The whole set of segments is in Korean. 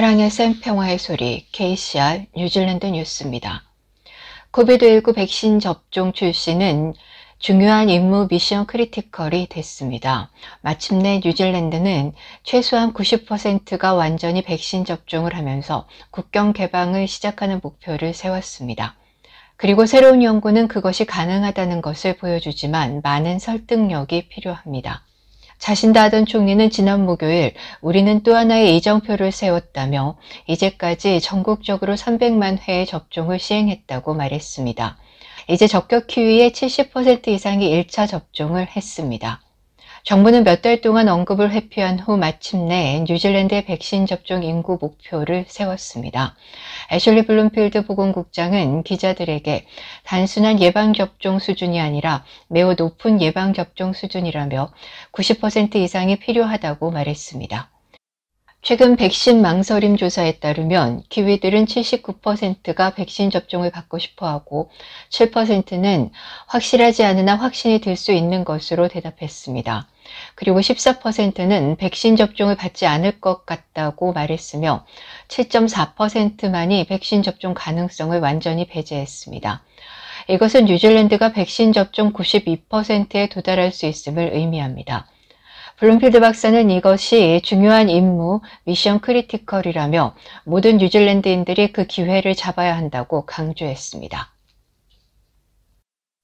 사랑의 샘 평화의 소리 KCR 뉴질랜드 뉴스입니다. 코비드19 백신 접종 출시는 중요한 임무 미션 크리티컬이 됐습니다. 마침내 뉴질랜드는 최소한 90%가 완전히 백신 접종을 하면서 국경 개방을 시작하는 목표를 세웠습니다. 그리고 새로운 연구는 그것이 가능하다는 것을 보여주지만 많은 설득력이 필요합니다. 자신다 하던 총리는 지난 목요일 우리는 또 하나의 이정표를 세웠다며 이제까지 전국적으로 300만 회의 접종을 시행했다고 말했습니다. 이제 적격 키위의 70% 이상이 1차 접종을 했습니다. 정부는 몇 달 동안 언급을 회피한 후 마침내 뉴질랜드의 백신 접종 인구 목표를 세웠습니다. 애슐리 블룸필드 보건국장은 기자들에게 단순한 예방접종 수준이 아니라 매우 높은 예방접종 수준이라며 90% 이상이 필요하다고 말했습니다. 최근 백신 망설임 조사에 따르면 기위들은 79%가 백신 접종을 받고 싶어 하고 7%는 확실하지 않으나 확신이 들 수 있는 것으로 대답했습니다. 그리고 14%는 백신 접종을 받지 않을 것 같다고 말했으며 7.4%만이 백신 접종 가능성을 완전히 배제했습니다. 이것은 뉴질랜드가 백신 접종 92%에 도달할 수 있음을 의미합니다. 블룸필드 박사는 이것이 중요한 임무 미션 크리티컬이라며 모든 뉴질랜드인들이 그 기회를 잡아야 한다고 강조했습니다.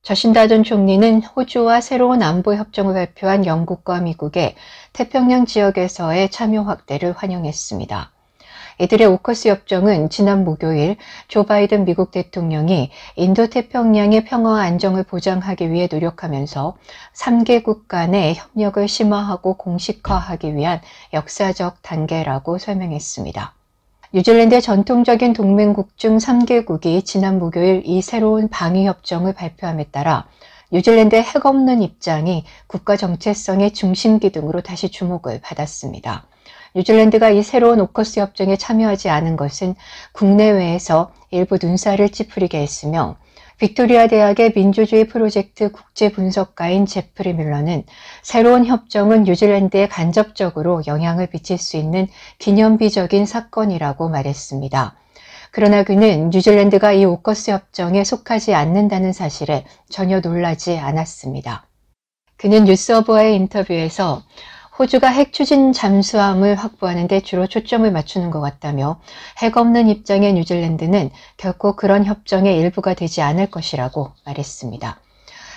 저신다존 총리는 호주와 새로운 안보 협정을 발표한 영국과 미국의 태평양 지역에서의 참여 확대를 환영했습니다. 이들의 오커스 협정은 지난 목요일 조 바이든 미국 대통령이 인도태평양의 평화와 안정을 보장하기 위해 노력하면서 3개국 간의 협력을 심화하고 공식화하기 위한 역사적 단계라고 설명했습니다. 뉴질랜드의 전통적인 동맹국 중 3개국이 지난 목요일 이 새로운 방위협정을 발표함에 따라 뉴질랜드의 핵 없는 입장이 국가 정체성의 중심기 등으로 다시 주목을 받았습니다. 뉴질랜드가 이 새로운 오커스 협정에 참여하지 않은 것은 국내외에서 일부 눈살을 찌푸리게 했으며 빅토리아 대학의 민주주의 프로젝트 국제 분석가인 제프리 밀러는 새로운 협정은 뉴질랜드에 간접적으로 영향을 미칠 수 있는 기념비적인 사건이라고 말했습니다. 그러나 그는 뉴질랜드가 이 오커스 협정에 속하지 않는다는 사실에 전혀 놀라지 않았습니다. 그는 뉴스어버의 인터뷰에서 호주가 핵 추진 잠수함을 확보하는 데 주로 초점을 맞추는 것 같다며 핵 없는 입장의 뉴질랜드는 결코 그런 협정의 일부가 되지 않을 것이라고 말했습니다.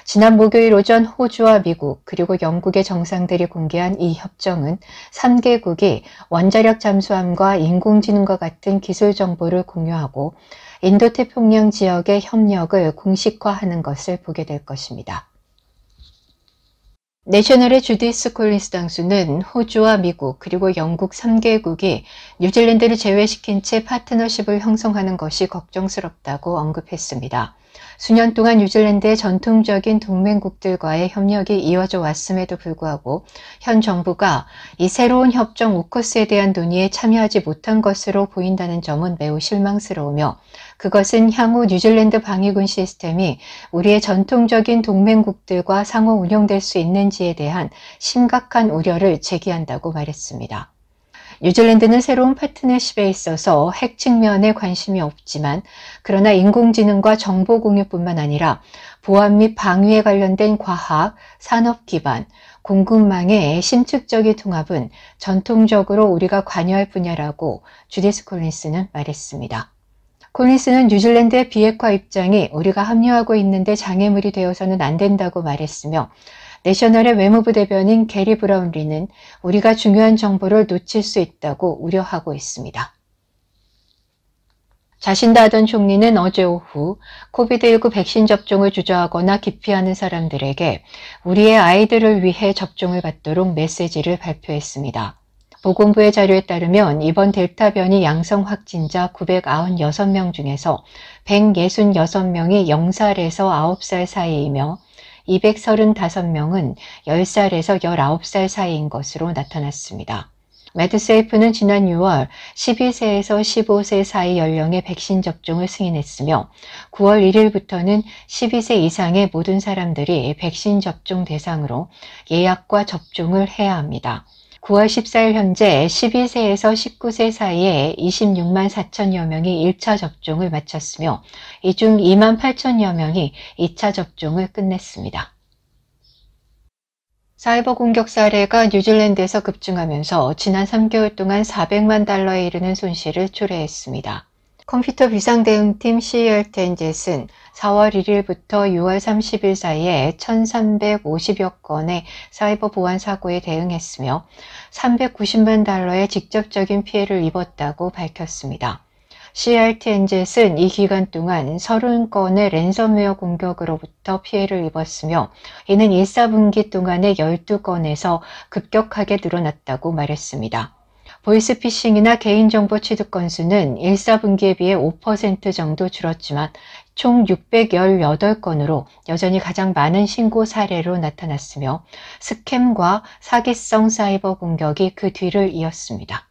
지난 목요일 오전 호주와 미국 그리고 영국의 정상들이 공개한 이 협정은 3개국이 원자력 잠수함과 인공지능과 같은 기술 정보를 공유하고 인도태평양 지역의 협력을 공식화하는 것을 보게 될 것입니다. 내셔널의 주디 스콜린스 당수는 호주와 미국 그리고 영국 3개국이 뉴질랜드를 제외시킨 채 파트너십을 형성하는 것이 걱정스럽다고 언급했습니다. 수년 동안 뉴질랜드의 전통적인 동맹국들과의 협력이 이어져 왔음에도 불구하고 현 정부가 이 새로운 협정 우커스에 대한 논의에 참여하지 못한 것으로 보인다는 점은 매우 실망스러우며 그것은 향후 뉴질랜드 방위군 시스템이 우리의 전통적인 동맹국들과 상호 운영될 수 있는지에 대한 심각한 우려를 제기한다고 말했습니다. 뉴질랜드는 새로운 파트너십에 있어서 핵 측면에 관심이 없지만 그러나 인공지능과 정보 공유뿐만 아니라 보안 및 방위에 관련된 과학, 산업 기반, 공급망의 신축적인 통합은 전통적으로 우리가 관여할 분야라고 주디스 콜린스는 말했습니다. 콜린스는 뉴질랜드의 비핵화 입장이 우리가 합류하고 있는데 장애물이 되어서는 안 된다고 말했으며 내셔널의 외무부 대변인 게리 브라운리는 우리가 중요한 정보를 놓칠 수 있다고 우려하고 있습니다. 자신다 하던 총리는 어제 오후 코비드19 백신 접종을 주저하거나 기피하는 사람들에게 우리의 아이들을 위해 접종을 받도록 메시지를 발표했습니다. 보건부의 자료에 따르면 이번 델타 변이 양성 확진자 996명 중에서 166명이 0살에서 9살 사이이며 235명은 10살에서 19살 사이인 것으로 나타났습니다. 메드세이프는 지난 6월 12세에서 15세 사이 연령의 백신 접종을 승인했으며 9월 1일부터는 12세 이상의 모든 사람들이 백신 접종 대상으로 예약과 접종을 해야 합니다. 9월 14일 현재 12세에서 19세 사이에 26만 4천여 명이 1차 접종을 마쳤으며 이 중 2만 8천여 명이 2차 접종을 끝냈습니다. 사이버 공격 사례가 뉴질랜드에서 급증하면서 지난 3개월 동안 400만 달러에 이르는 손실을 초래했습니다. 컴퓨터 비상대응팀 CER 텐젯은 4월 1일부터 6월 30일 사이에 1,350여 건의 사이버 보안 사고에 대응했으며 390만 달러의 직접적인 피해를 입었다고 밝혔습니다. CER 텐젯은 이 기간 동안 30건의 랜섬웨어 공격으로부터 피해를 입었으며 이는 1, 4분기 동안의 12건에서 급격하게 늘어났다고 말했습니다. 보이스피싱이나 개인정보 취득 건수는 1사분기에 비해 5% 정도 줄었지만 총 618건으로 여전히 가장 많은 신고 사례로 나타났으며 스캠과 사기성 사이버 공격이 그 뒤를 이었습니다.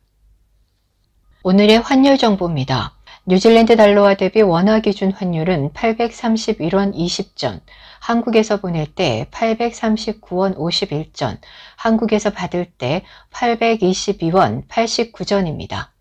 오늘의 환율 정보입니다. 뉴질랜드 달러와 대비 원화 기준 환율은 831원 20전, 한국에서 보낼 때 839원 51전, 한국에서 받을 때 822원 89전입니다.